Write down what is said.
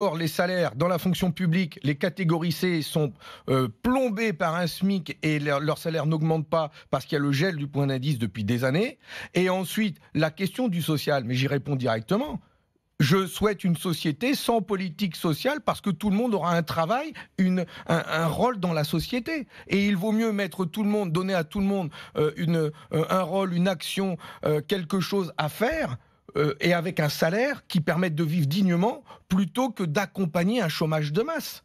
Or, les salaires dans la fonction publique, les catégories C sont euh, plombés par un SMIC et leur, salaires salaire n'augmente pas parce qu'il y a le gel du point d'indice depuis des années. Et ensuite, la question du social, mais j'y réponds directement. Je souhaite une société sans politique sociale parce que tout le monde aura un travail, un, rôle dans la société. Et il vaut mieux mettre tout le monde, donner à tout le monde euh, euh, un rôle, une action, quelque chose à faire, euh, et avec un salaire qui permette de vivre dignement plutôt que d'accompagner un chômage de masse.